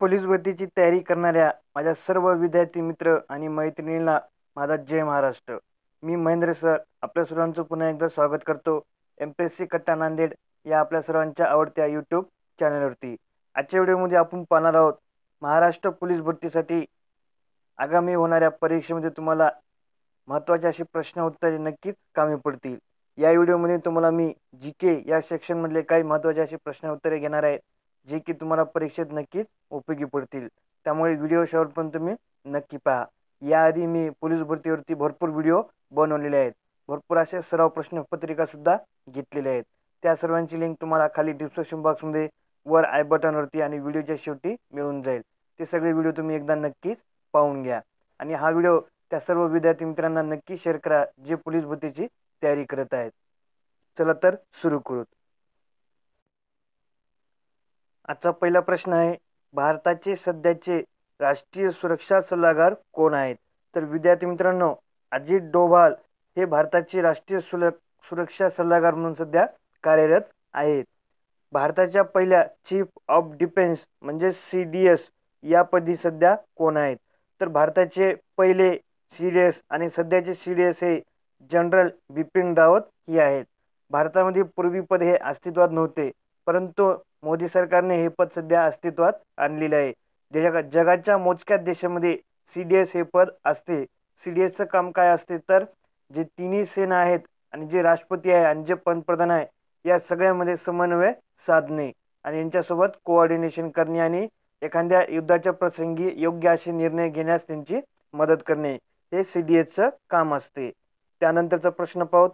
police भरतीची तयारी करणाऱ्या माझ्या सर्व विद्यार्थी मित्र आणि मैत्रिणींना माझा जय महाराष्ट्र मी महेंद्र सर आपल्या सर्वांचं पुन्हा एकदा स्वागत करतो एम पी एस सी कट्टा नांदेड या आपल्या सर्वांच्या आवडत्या यूट्यूब चॅनलवरती आजच्या व्हिडिओमध्ये आपण पाहणार आहोत महाराष्ट्र पोलीस भरतीसाठी आगामी होणाऱ्या परीक्षेमध्ये तुम्हाला महत्त्वाचे असे प्रश्न उत्तरे नक्कीच कामी पडतील या व्हिडिओमध्ये तुम्हाला मी जी के या सेक्शनमधले काही महत्त्वाचे असे प्रश्न उत्तरे घेणार आहेत जे की तुम्हाला परीक्षेत नक्कीच उपयोगी पडतील त्यामुळे व्हिडिओ पण तुम्ही नक्की पहा याआधी मी पोलीस भरतीवरती भरपूर व्हिडिओ बनवलेले आहेत भरपूर असे सराव प्रश्नपत्रिकासुद्धा घेतलेल्या आहेत त्या सर्वांची लिंक तुम्हाला खाली डिस्क्रिप्शन बॉक्समध्ये वर आय बटनवरती आणि व्हिडिओच्या शेवटी मिळून जाईल ते सगळे व्हिडिओ तुम्ही एकदा नक्कीच पाहून घ्या आणि हा व्हिडिओ त्या सर्व विद्यार्थी मित्रांना नक्की शेअर करा जे पोलीस भरतीची तयारी करत आहेत चला तर सुरू करूत आजचा पहिला प्रश्न आहे भारताचे सध्याचे राष्ट्रीय सुरक्षा सल्लागार कोण आहेत तर विद्यार्थी मित्रांनो अजित डोभाल हे भारताचे राष्ट्रीय सुल सुरक्षा सल्लागार म्हणून सध्या कार्यरत आहेत भारताच्या पहिल्या चीफ ऑफ डिफेन्स म्हणजे सी डी एस या पदी सध्या कोण आहेत तर भारताचे पहिले सी डी एस आणि सध्याचे सी डी एस हे जनरल बिपिन रावत ही आहेत भारतामध्ये पूर्वी पद हे अस्तित्वात नव्हते परंतु मोदी सरकारने हे पद सध्या अस्तित्वात आणलेलं आहे जगा जगाच्या मोजक्या देशामध्ये सी डी एस हे पद असते सी डी एसचं काम काय असते तर जे तिन्ही सेना आहेत आणि जे राष्ट्रपती आहे आणि जे पंतप्रधान आहे या सगळ्यामध्ये समन्वय साधणे आणि यांच्यासोबत कोऑर्डिनेशन करणे आणि एखाद्या युद्धाच्या प्रसंगी योग्य असे निर्णय घेण्यास त्यांची मदत करणे हे सी डी एसचं काम असते त्यानंतरचा प्रश्न पाहू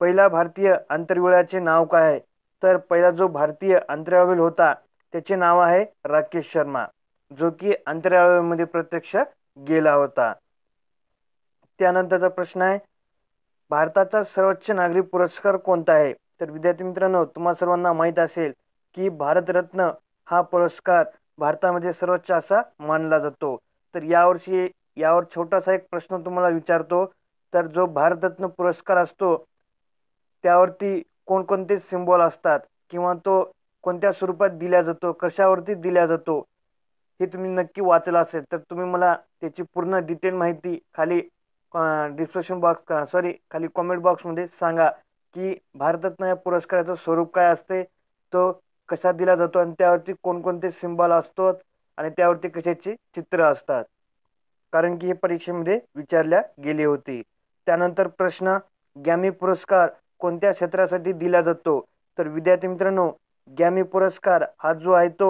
पहिला भारतीय अंतर्विळाचे नाव काय आहे तर पहिला जो भारतीय अंतराळवीर होता त्याचे नाव आहे राकेश शर्मा जो की अंतराळवीमध्ये प्रत्यक्ष गेला होता त्यानंतरचा प्रश्न आहे भारताचा सर्वोच्च नागरी पुरस्कार कोणता आहे तर विद्यार्थी मित्रांनो तुम्हा सर्वांना माहीत असेल की भारतरत्न हा पुरस्कार भारतामध्ये सर्वोच्च असा मानला जातो तर यावर्षी यावर छोटासा एक प्रश्न तुम्हाला विचारतो तर जो भारतरत्न पुरस्कार असतो त्यावरती कोणकोणते सिम्बॉल असतात किंवा तो कोणत्या स्वरूपात दिला जातो कशावरती दिला जातो हे तुम्ही नक्की वाचलं असेल तर तुम्ही मला त्याची पूर्ण डिटेल माहिती खाली डिस्क्रिप्शन बॉक्स सॉरी खाली कॉमेंट बॉक्समध्ये सांगा की भारतरत्न या पुरस्काराचं स्वरूप काय असते तो कसा दिला जातो आणि त्यावरती कोणकोणते सिम्बॉल असतो आणि त्यावरती कशाचे चित्र असतात कारण की हे परीक्षेमध्ये विचारल्या गेली होती त्यानंतर प्रश्न गॅमी पुरस्कार कोणत्या क्षेत्रासाठी दिला जातो तर विद्यार्थी मित्रांनो गॅमी पुरस्कार हा जो आहे तो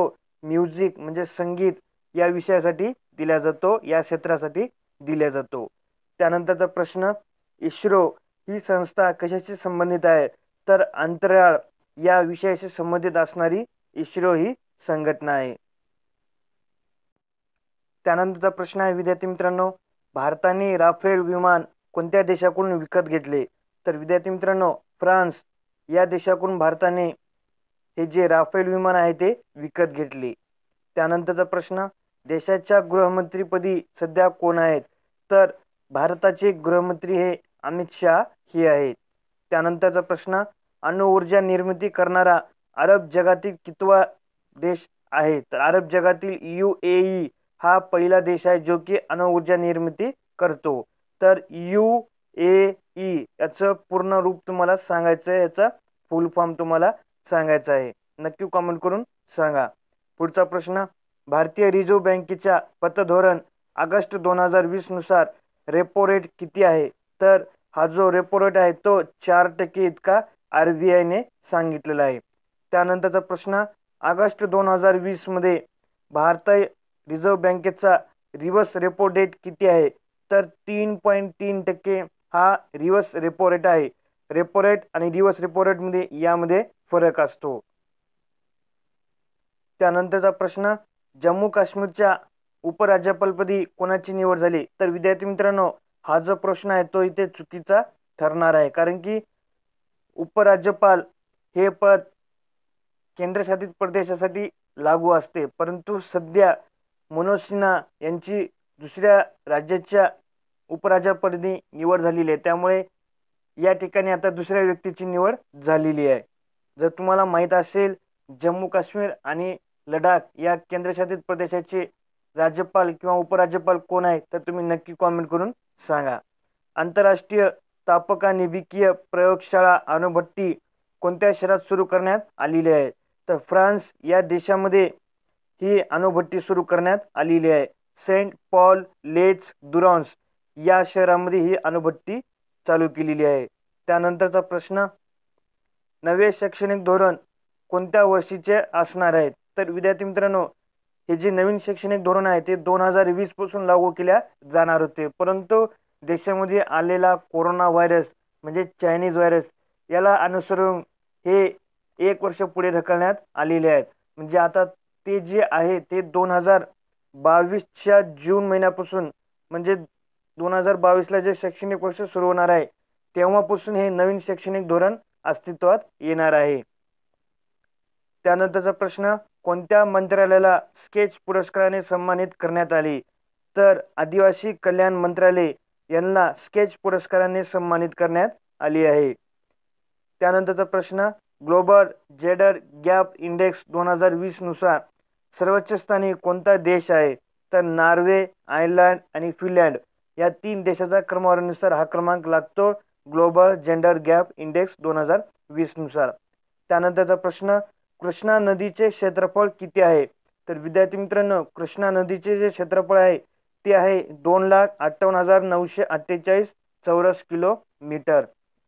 म्युझिक म्हणजे संगीत या विषयासाठी दिला जातो या क्षेत्रासाठी दिला जातो त्यानंतरचा प्रश्न इस्रो ही संस्था कशाशी संबंधित आहे तर अंतराळ या विषयाशी संबंधित असणारी इस्रो ही संघटना आहे त्यानंतरचा प्रश्न आहे विद्यार्थी मित्रांनो भारताने राफेल विमान कोणत्या देशाकडून विकत घेतले तर विद्यार्थी मित्रांनो फ्रान्स या देशाकडून भारताने हे जे राफेल विमान आहे ते विकत घेतले त्यानंतरचा प्रश्न देशाच्या गृहमंत्रीपदी सध्या कोण आहेत तर भारताचे गृहमंत्री हे अमित शहा हे आहेत त्यानंतरचा प्रश्न अणुऊर्जा निर्मिती करणारा अरब जगातील कितवा देश आहे तर अरब जगातील यू ए ई हा पहिला देश आहे जो की अणुऊर्जा निर्मिती करतो तर यू ए ई याचं पूर्ण रूप तुम्हाला सांगायचं आहे याचा फुल फॉर्म तुम्हाला सांगायचा आहे नक्की कॉमेंट करून सांगा पुढचा प्रश्न भारतीय रिझर्व्ह बँकेच्या पतधोरण ऑगस्ट दोन हजार वीसनुसार रेपो रेट किती आहे तर हा जो रेपो रेट आहे तो चार टक्के इतका आर बी आयने सांगितलेला आहे त्यानंतरचा प्रश्न ऑगस्ट दोन हजार वीसमध्ये भारतीय रिझर्व्ह बँकेचा रिव्हर्स रेपो रेट किती आहे तर तीन पॉईंट तीन टक्के हा रिवर्स रेपो रेट आहे रेपो रेट आणि रिव्हर्स रेपो रेटमध्ये यामध्ये फरक असतो त्यानंतरचा प्रश्न जम्मू काश्मीरच्या उपराज्यपालपदी कोणाची निवड झाली तर विद्यार्थी मित्रांनो हा जो प्रश्न आहे तो इथे चुकीचा ठरणार आहे कारण की उपराज्यपाल हे पद केंद्रशासित प्रदेशासाठी लागू असते परंतु सध्या मनोज सिन्हा यांची दुसऱ्या राज्याच्या उपराज्यपदी निवड झालेली आहे त्यामुळे या ठिकाणी आता दुसऱ्या व्यक्तीची निवड झालेली आहे जर तुम्हाला माहीत असेल जम्मू काश्मीर आणि लडाख या केंद्रशासित प्रदेशाचे राज्यपाल किंवा उपराज्यपाल कोण आहे तर तुम्ही नक्की कॉमेंट करून सांगा आंतरराष्ट्रीय तापकानिभिकीय प्रयोगशाळा अणुभट्टी कोणत्या शहरात सुरू करण्यात आलेली आहे तर फ्रान्स या देशामध्ये ही अणुभट्टी सुरू करण्यात आलेली आहे सेंट पॉल लेट्स दुरॉन्स या शहरामध्ये ही अणुभट्टी चालू केलेली आहे त्यानंतरचा प्रश्न नवे शैक्षणिक धोरण कोणत्या वर्षीचे असणार आहेत तर विद्यार्थी मित्रांनो हे जे नवीन शैक्षणिक धोरण आहे ते दोन हजार वीसपासून लागू केल्या जाणार होते परंतु देशामध्ये आलेला कोरोना व्हायरस म्हणजे चायनीज व्हायरस याला अनुसरून हे एक वर्ष पुढे ढकलण्यात आलेले आहेत म्हणजे आता ते जे आहे ते दोन हजार बावीसच्या जून महिन्यापासून म्हणजे दोन हजार बावीसला जे शैक्षणिक वर्ष सुरू होणार आहे तेव्हापासून हे नवीन शैक्षणिक धोरण अस्तित्वात येणार आहे त्यानंतरचा प्रश्न कोणत्या मंत्रालयाला स्केच पुरस्काराने सन्मानित करण्यात आले तर आदिवासी कल्याण मंत्रालय यांना स्केच पुरस्काराने सन्मानित करण्यात आली आहे त्यानंतरचा प्रश्न ग्लोबल जेडर गॅप इंडेक्स दोन हजार वीसनुसार सर्वोच्च स्थानी कोणता देश आहे तर नॉर्वे आयर्लंड आणि फिनलँड या तीन देशाच्या क्रमवारीनुसार हा क्रमांक लागतो ग्लोबल जेंडर गॅप इंडेक्स दोन हजार नुसार त्यानंतरचा प्रश्न कृष्णा नदीचे क्षेत्रफळ किती आहे तर विद्यार्थी मित्रांनो कृष्णा नदीचे जे क्षेत्रफळ आहे ते आहे दोन लाख अठ्ठावन्न हजार नऊशे अठ्ठेचाळीस चौरस किलोमीटर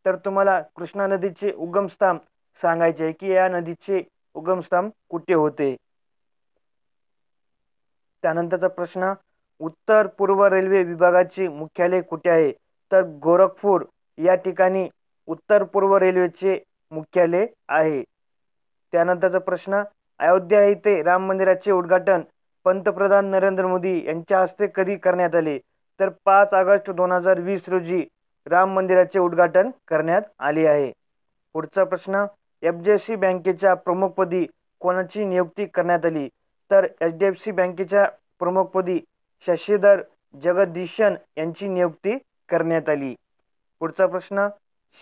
तर तुम्हाला कृष्णा नदीचे उगमस्थान सांगायचे आहे की या नदीचे उगमस्थान कुठे होते त्यानंतरचा प्रश्न उत्तर पूर्व रेल्वे विभागाचे मुख्यालय कुठे आहे तर गोरखपूर या ठिकाणी उत्तर पूर्व रेल्वेचे मुख्यालय आहे त्यानंतरचा प्रश्न अयोध्या येथे राम मंदिराचे उद्घाटन पंतप्रधान नरेंद्र मोदी यांच्या हस्ते कधी करण्यात आले तर पाच ऑगस्ट दोन हजार वीस रोजी राम मंदिराचे उद्घाटन करण्यात आले आहे पुढचा प्रश्न एफ डी एफ सी बँकेच्या प्रमुखपदी कोणाची नियुक्ती करण्यात आली तर एच डी एफ सी बँकेच्या प्रमुखपदी शशीधर जगदीशन यांची नियुक्ती करण्यात आली पुढचा प्रश्न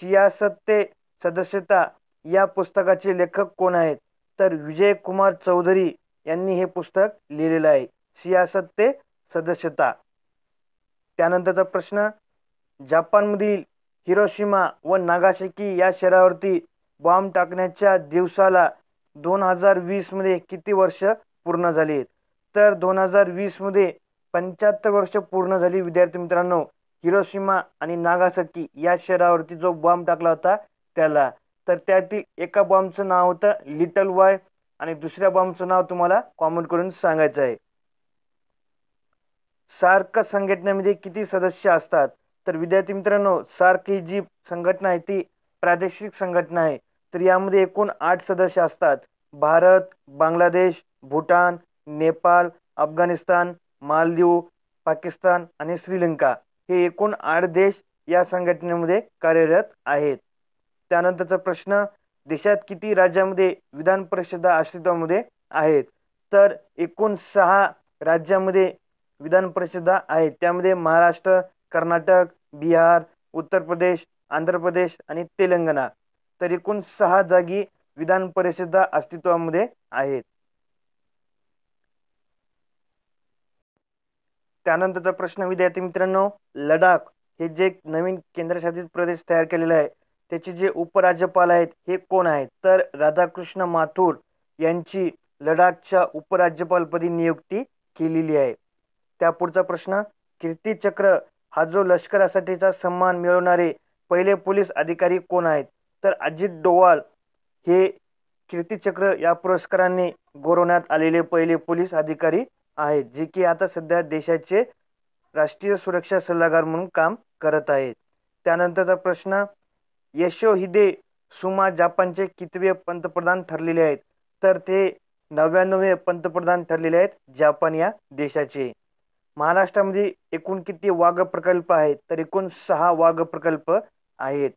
सियासत्ते सदस्यता या पुस्तकाचे लेखक कोण आहेत तर विजय कुमार चौधरी यांनी हे पुस्तक लिहिलेलं आहे सियासत सदस्यता त्यानंतरचा प्रश्न जपानमधील हिरोशिमा व नागाशिकी या शहरावरती बॉम्ब टाकण्याच्या दिवसाला दोन हजार वीसमध्ये किती वर्ष पूर्ण झाली तर दोन हजार वीसमध्ये पंच्याहत्तर वर्ष पूर्ण झाली विद्यार्थी मित्रांनो हिरोशिमा आणि नागासाकी या शहरावरती जो बॉम्ब टाकला होता त्याला तर त्यातील एका बॉम्बचं नाव होतं लिटल वाय आणि दुसऱ्या बॉम्बचं नाव तुम्हाला कॉमेंट करून सांगायचं आहे सार्क संघटनेमध्ये किती सदस्य असतात तर विद्यार्थी मित्रांनो सार्क ही जी संघटना आहे ती प्रादेशिक संघटना आहे तर यामध्ये एकूण आठ सदस्य असतात भारत बांगलादेश भूटान नेपाळ अफगाणिस्तान मालदीव पाकिस्तान आणि श्रीलंका हे एकूण आठ देश या संघटनेमध्ये कार्यरत आहेत त्यानंतरचा प्रश्न देशात किती राज्यामध्ये विधान परिषदा अस्तित्वामध्ये आहेत तर एकूण सहा राज्यामध्ये विधान परिषदा आहेत त्यामध्ये महाराष्ट्र कर्नाटक बिहार उत्तर प्रदेश आंध्र प्रदेश आणि तेलंगणा तर एकूण सहा जागी विधान परिषदा अस्तित्वामध्ये आहेत त्यानंतरचा प्रश्न विद्यार्थी मित्रांनो लडाख हे जे नवीन केंद्रशासित प्रदेश तयार केलेला आहे त्याचे जे उपराज्यपाल आहेत हे कोण आहेत तर राधाकृष्ण माथुर यांची लडाखच्या उपराज्यपालपदी नियुक्ती केलेली आहे त्यापुढचा प्रश्न कीर्तीचक्र हा जो लष्करासाठीचा सन्मान मिळवणारे पहिले पोलीस अधिकारी कोण आहेत तर अजित डोवाल हे कीर्तीचक्र या पुरस्काराने गौरवण्यात आलेले पहिले पोलीस अधिकारी आहेत जे की आता सध्या देशाचे राष्ट्रीय सुरक्षा सल्लागार म्हणून काम करत आहेत त्यानंतरचा प्रश्न यशो हिदे सुमा जपानचे कितवे पंतप्रधान ठरलेले आहेत तर ते नव्याण्णवे पंतप्रधान ठरलेले आहेत जपान या देशाचे महाराष्ट्रामध्ये एकूण किती वाघ प्रकल्प आहेत तर एकूण सहा वाघ प्रकल्प आहेत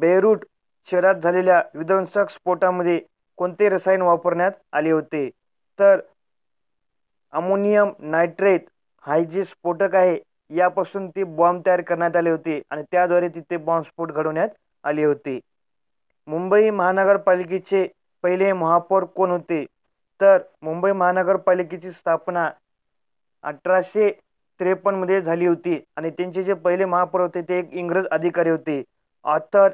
बेरूट शहरात झालेल्या विध्वंसक स्फोटामध्ये कोणते रसायन वापरण्यात आले होते तर अमोनियम नायट्रेट हाय जे स्फोटक आहे यापासून ते बॉम्ब तयार करण्यात आले होते आणि त्याद्वारे तिथे बॉम्बस्फोट घडवण्यात आले होते मुंबई महानगरपालिकेचे पहिले महापौर कोण होते तर मुंबई महानगरपालिकेची स्थापना अठराशे त्रेपन्नमध्ये झाली होती आणि त्यांचे जे पहिले महापौर होते ते एक इंग्रज अधिकारी होते ऑथर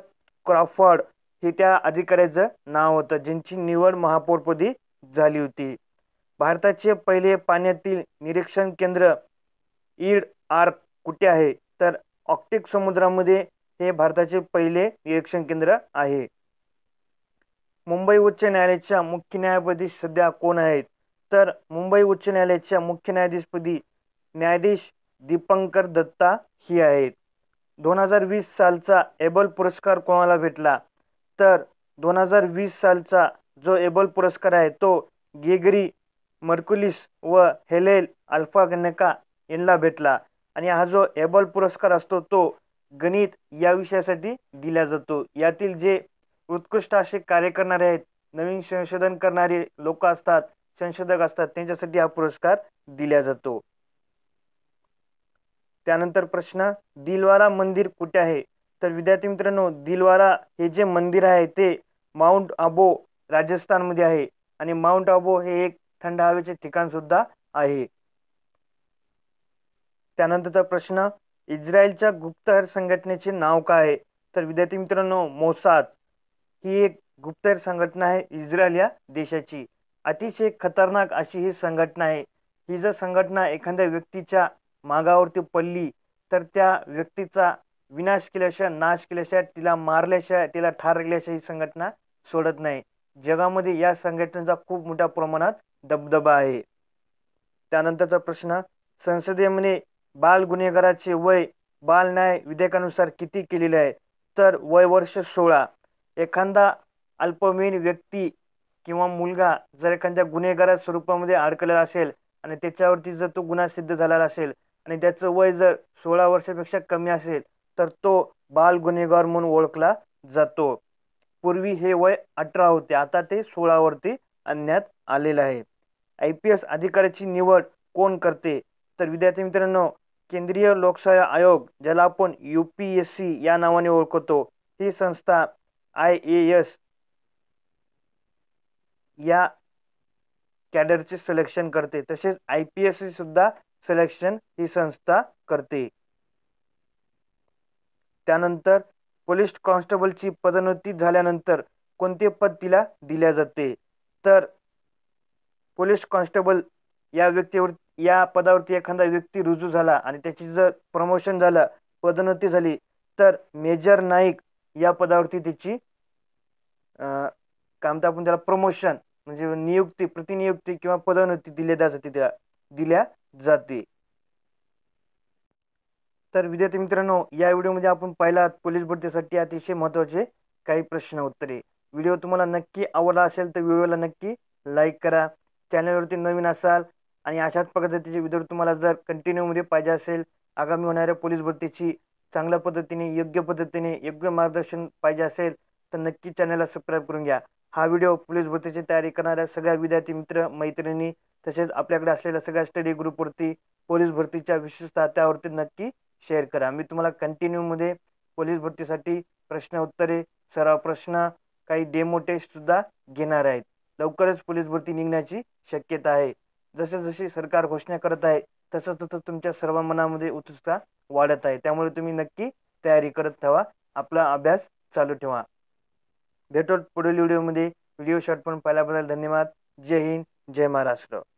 क्रॉफर्ड हे त्या अधिकाऱ्याचं नाव होतं ज्यांची निवड महापौरपदी झाली होती भारताचे पहिले पाण्यातील निरीक्षण केंद्र ईड आर कुठे आहे तर ऑक्टिक समुद्रामध्ये हे भारताचे पहिले निरीक्षण केंद्र आहे मुंबई उच्च न्यायालयाच्या मुख्य न्यायाधीश सध्या कोण आहेत तर मुंबई उच्च न्यायालयाच्या मुख्य न्यायाधीशपदी न्यायाधीश दीपंकर दत्ता ही आहेत दोन हजार वीस सालचा एबल पुरस्कार कोणाला भेटला तर दोन हजार वीस सालचा जो एबल पुरस्कार आहे तो गेगरी मर्क्युलिस व हेलेल अल्फा गणका यांना भेटला आणि हा जो एबल पुरस्कार असतो तो गणित या विषयासाठी दिला जातो यातील जे उत्कृष्ट असे कार्य करणारे आहेत नवीन संशोधन करणारे लोक असतात संशोधक असतात त्यांच्यासाठी हा पुरस्कार दिला जातो त्यानंतर प्रश्न दिलवारा मंदिर कुठे आहे तर विद्यार्थी मित्रांनो दिलवारा हे जे मंदिर आहे ते माउंट आबो राजस्थानमध्ये आहे आणि माउंट आबो हे एक थंड हवेचे ठिकाण सुद्धा आहे त्यानंतरचा प्रश्न इस्रायलच्या गुप्तहेर संघटनेचे नाव काय आहे तर विद्यार्थी मित्रांनो मोसाद ही एक गुप्तहेर संघटना आहे इस्रायल या देशाची अतिशय खतरनाक अशी ही संघटना आहे ही जर संघटना एखाद्या व्यक्तीच्या मागावरती पडली तर त्या व्यक्तीचा विनाश केल्याशिवाय नाश केल्याशिवाय तिला मारल्याशिवाय तिला ठार केल्याशिवाय ही संघटना सोडत नाही जगामध्ये या संघटनेचा खूप मोठ्या प्रमाणात दबदबा आहे त्यानंतरचा प्रश्न संसदेमध्ये बाल गुन्हेगाराचे वय बाल न्याय विधेयकानुसार किती केलेले आहे तर वय वर्ष सोळा एखादा अल्पवयीन व्यक्ती किंवा मुलगा जर एखाद्या गुन्हेगारा स्वरूपामध्ये अडकलेला असेल आणि त्याच्यावरती जर तो गुन्हा सिद्ध झालेला असेल आणि त्याचं वय जर सोळा वर्षापेक्षा कमी असेल तर तो बाल गुन्हेगार म्हणून ओळखला जातो पूर्वी हे वय अठरा होते आता ते सोळावरती आणण्यात आलेलं आहे आय पी एस अधिकाऱ्याची निवड कोण करते तर विद्यार्थी मित्रांनो केंद्रीय लोकशाही आयोग ज्याला आपण यू पी एस सी या नावाने ओळखतो ही संस्था आय ए एस या कॅडरचे सिलेक्शन करते तसेच आय पी एस सी सुद्धा सिलेक्शन ही संस्था करते त्यानंतर पोलीस कॉन्स्टेबलची पदोन्नती झाल्यानंतर कोणते पद तिला दिल्या जाते तर पोलीस कॉन्स्टेबल या व्यक्तीवर या पदावरती एखादा व्यक्ती रुजू झाला आणि त्याची जर प्रमोशन झालं पदोन्नती झाली तर मेजर नाईक या पदावरती त्याची काय म्हणतो आपण त्याला प्रमोशन म्हणजे नियुक्ती प्रतिनियुक्ती किंवा पदोन्नती दिल्या जाते त्या दिल्या जाते तर विद्यार्थी मित्रांनो या व्हिडिओमध्ये आपण पाहिलात पोलीस भरतीसाठी अतिशय महत्त्वाचे काही प्रश्न उत्तरे व्हिडिओ तुम्हाला नक्की आवडला असेल तर व्हिडिओला नक्की लाईक करा चॅनलवरती नवीन असाल आणि अशाच पद्धतीचे व्हिडिओ तुम्हाला जर कंटिन्यूमध्ये पाहिजे असेल आगामी होणाऱ्या पोलीस भरतीची चांगल्या पद्धतीने योग्य पद्धतीने योग्य मार्गदर्शन पाहिजे असेल तर नक्की चॅनलला सबस्क्राईब करून घ्या हा व्हिडिओ पोलीस भरतीची तयारी करणाऱ्या सगळ्या विद्यार्थी मित्र मैत्रिणी तसेच आपल्याकडे असलेल्या सगळ्या स्टडी ग्रुपवरती पोलीस भरतीच्या विशेषतः त्यावरती नक्की शेअर करा मी तुम्हाला कंटिन्यूमध्ये पोलीस भरतीसाठी प्रश्न उत्तरे सराव प्रश्न काही डेमो टेस्टसुद्धा घेणार आहेत लवकरच पोलीस भरती निघण्याची शक्यता आहे जसे जसे सरकार घोषणा करत आहे तसं तसं तुमच्या सर्व मनामध्ये उत्सुकता वाढत आहे त्यामुळे तुम्ही नक्की तयारी करत ठेवा आपला अभ्यास चालू ठेवा भेटो पुढील व्हिडिओमध्ये व्हिडिओ शॉर्ट पण पाहिल्याबद्दल धन्यवाद जय हिंद जय महाराष्ट्र